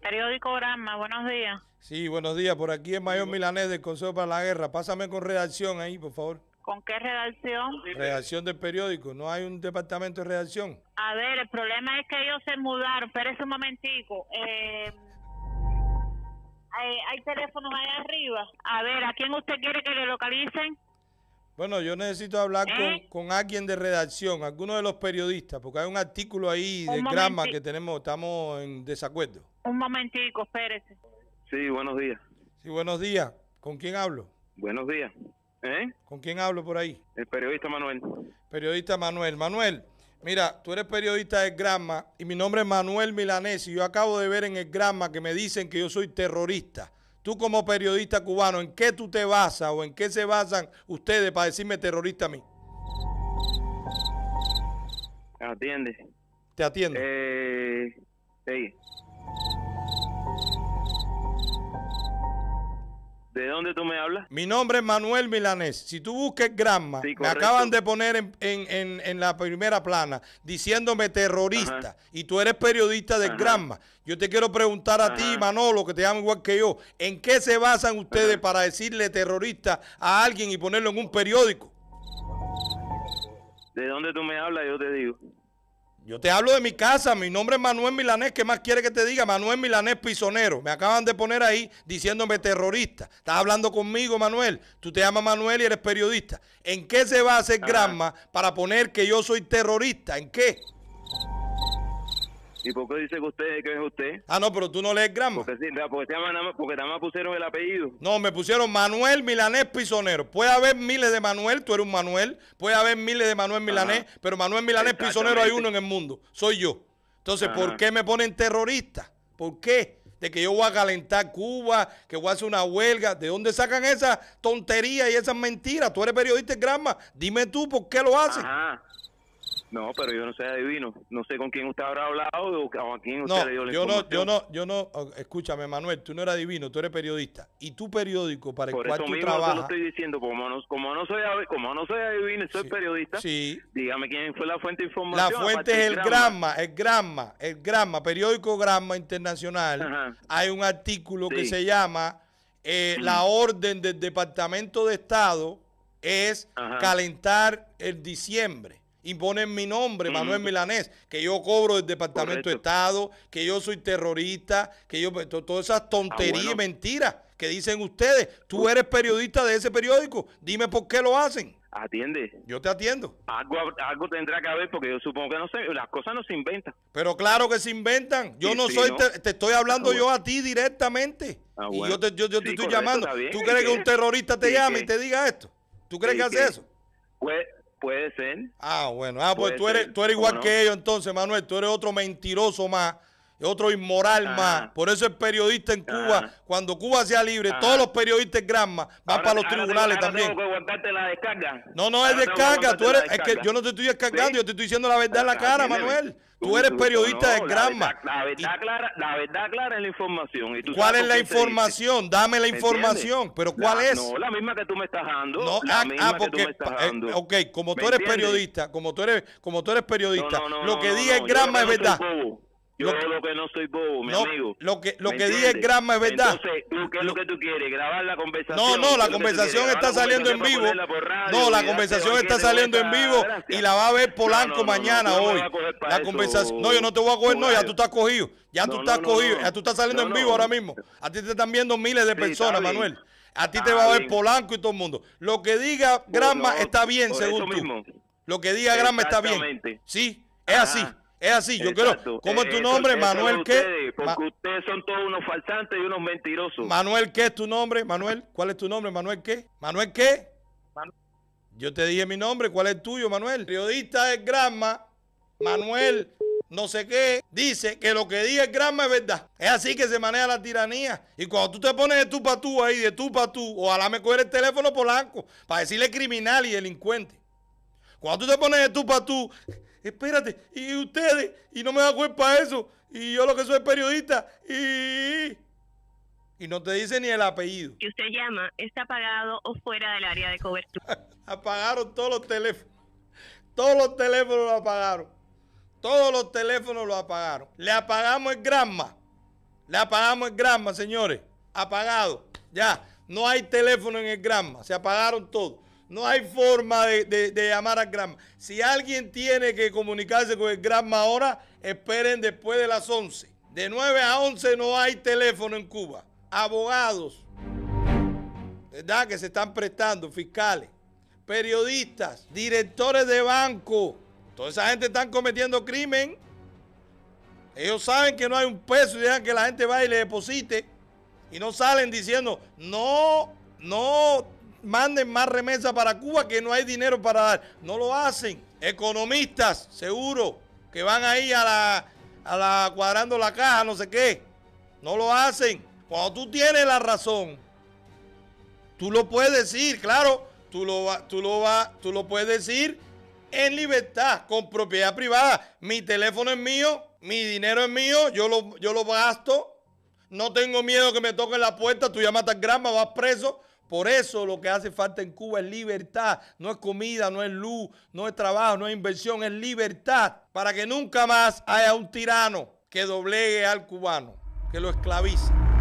Periódico Gramma, buenos días. Sí, buenos días. Por aquí es Mayor Milanés del Consejo para la Guerra. Pásame con redacción ahí, por favor. ¿Con qué redacción? Redacción del periódico. ¿No hay un departamento de redacción? A ver, el problema es que ellos se mudaron. Espérese un momentico. Eh, hay, hay teléfonos allá arriba. A ver, ¿a quién usted quiere que le localicen? Bueno, yo necesito hablar ¿Eh? con, alguien de redacción, alguno de los periodistas, porque hay un artículo ahí de grama que tenemos, estamos en desacuerdo. Un momentico, espérese. Sí, buenos días. Sí, buenos días. ¿Con quién hablo? Buenos días. ¿Eh? ¿Con quién hablo por ahí? El periodista Manuel. Periodista Manuel. Manuel, Mira, tú eres periodista de grama y mi nombre es Manuel Milanés y yo acabo de ver en el grama que me dicen que yo soy terrorista. Tú como periodista cubano, ¿en qué tú te basas o en qué se basan ustedes para decirme terrorista a mí? Atiende. ¿Te atiende? Eh, sí. ¿De dónde tú me hablas? Mi nombre es Manuel Milanés. Si tú busques Granma, me acaban de poner en, la primera plana diciéndome terrorista y tú eres periodista de Gramma. Granma. Yo te quiero preguntar a ti, Manolo, que te llamo igual que yo, ¿en qué se basan ustedes para decirle terrorista a alguien y ponerlo en un periódico? ¿De dónde tú me hablas? Yo te digo. Yo te hablo de mi casa, mi nombre es Manuel Milanés, ¿qué más quiere que te diga? Manuel Milanés Pisonero. Me acaban de poner ahí diciéndome terrorista. Estás hablando conmigo, Manuel. Tú te llamas Manuel y eres periodista. ¿En qué se va a hacer Granma para poner que yo soy terrorista? ¿En qué? ¿Y por qué dice que usted que es usted? Ah, no, pero tú no lees grama. Porque, sí, porque, nada más pusieron el apellido. No, me pusieron Manuel Milanés Pisonero. Puede haber miles de Manuel, tú eres un Manuel. Puede haber miles de Manuel Milanés, pero Manuel Milanés Pisonero hay uno en el mundo. Soy yo. Entonces, ¿por qué me ponen terrorista? ¿Por qué? De que yo voy a calentar Cuba, que voy a hacer una huelga. ¿De dónde sacan esa tontería y esas mentiras? Tú eres periodista en grama. Dime tú por qué lo haces? Ajá. No, pero yo no soy adivino. No sé con quién usted habrá hablado o a quién usted no, le dio la yo No, yo no, yo no, oh, escúchame, Manuel, tú no eres adivino, tú eres periodista. Y tu periódico para el Por cual eso mismo lo estoy diciendo, como no, como no, soy, como no soy adivino, soy periodista. Sí. Dígame quién fue la fuente de La fuente es el Gramma, el Gramma, el Gramma, periódico Gramma Internacional. Hay un artículo que se llama eh, La orden del Departamento de Estado es calentar el diciembre imponen mi nombre, Manuel Milanés, que yo cobro del Departamento de Estado, que yo soy terrorista, que yo. Pues, todas esas tonterías y ah, mentiras que dicen ustedes. Tú eres periodista de ese periódico. Dime por qué lo hacen. Atiende. Yo te atiendo. Algo, algo tendrá que haber porque yo supongo que no sé, las cosas no se inventan. Pero claro que se inventan. Yo no soy, Te, estoy hablando ah, yo a ti directamente. Ah, y yo te, yo, yo te estoy llamando. ¿Tú crees que un terrorista te llame y te diga esto? ¿Tú crees que hace eso? Pues Puede ser. Ah, bueno. Ah, pues tú eres, tú eres igual que ellos entonces, Manuel. Tú eres otro mentiroso más es otro inmoral ah. más. Por eso el periodista en ah. Cuba, cuando Cuba sea libre, ah. todos los periodistas Granma van para los tribunales también. Tengo que la descarga. No, no es descarga. Es que yo no te estoy descargando, yo te estoy diciendo la verdad en la cara, Manuel. Tú eres periodista de Granma. La, verdad, clara, la verdad clara es la información. ¿Cuál es la información? Dame la información. ¿Pero cuál es? No, la misma que tú me estás dando. No, la ah, porque, eh, ok, como tú eres periodista, como tú eres, como tú eres periodista, lo que diga el Granma es verdad. Yo lo, que no soy bobo, mi amigo. Lo que, lo que dije es es verdad. Entonces, ¿qué es lo, que tú quieres? ¿Grabar la conversación? No, no, la conversación está saliendo en vivo. no, la conversación está saliendo en vivo y la va a ver Polanco mañana, hoy. La conversación. No, yo no te voy a coger, no, ya tú estás cogido. Ya tú estás cogido, ya tú estás saliendo en vivo ahora mismo. A ti te están viendo miles de personas, Manuel. A ti te va a ver Polanco y todo el mundo. Lo que diga Granma está bien, según tú. Lo que diga Granma está bien. Sí, es así. Ah. Es así, yo quiero. ¿Cómo es tu eh, nombre? Manuel qué. porque ustedes son todos unos falsantes y unos mentirosos. Manuel, ¿qué es tu nombre? Manuel, ¿cuál es tu nombre? Manuel, ¿qué? Manuel, ¿qué? yo te dije mi nombre, ¿cuál es tuyo, Manuel? Periodista del Gramma. Manuel, no sé qué, dice que lo que diga el Granma es verdad. Es así que se maneja la tiranía. Y cuando tú te pones de tú para tú ahí, de tú para tú, ojalá me coger el teléfono polanco para decirle criminal y delincuente. Cuando tú te pones de tú para tú espérate, y ustedes, y no me da culpa eso, y yo lo que soy periodista, y... Y no te dice ni el apellido. Si usted llama está apagado o fuera del área de cobertura. apagaron todos los teléfonos. Todos los teléfonos lo apagaron. Todos los teléfonos lo apagaron. Le apagamos el gramma. Le apagamos el gramma, señores. Apagado. Ya. No hay teléfono en el gramma. Se apagaron todos. No hay forma de, llamar al Gram. Si alguien tiene que comunicarse con el Granma ahora, esperen después de las 11. De 9 a 11 no hay teléfono en Cuba. Abogados, ¿verdad? Que se están prestando, fiscales, periodistas, directores de banco. Toda esa gente están cometiendo crimen. Ellos saben que no hay un peso y dejan que la gente vaya y le deposite. Y no salen diciendo, no, no manden más remesas para Cuba que no hay dinero para dar. No lo hacen. Economistas, seguro, que van ahí a la, a la cuadrando la caja, no sé qué. No lo hacen. Cuando tú tienes la razón, tú lo puedes decir, claro, tú lo, tú lo, tú lo puedes decir en libertad, con propiedad privada. Mi teléfono es mío, mi dinero es mío, yo lo, yo lo gasto. No tengo miedo que me toquen la puerta, tú llamas tan grama, vas preso. Por eso lo que hace falta en Cuba es libertad. No es comida, no es luz, no es trabajo, no es inversión, es libertad. Para que nunca más haya un tirano que doblegue al cubano, que lo esclavice.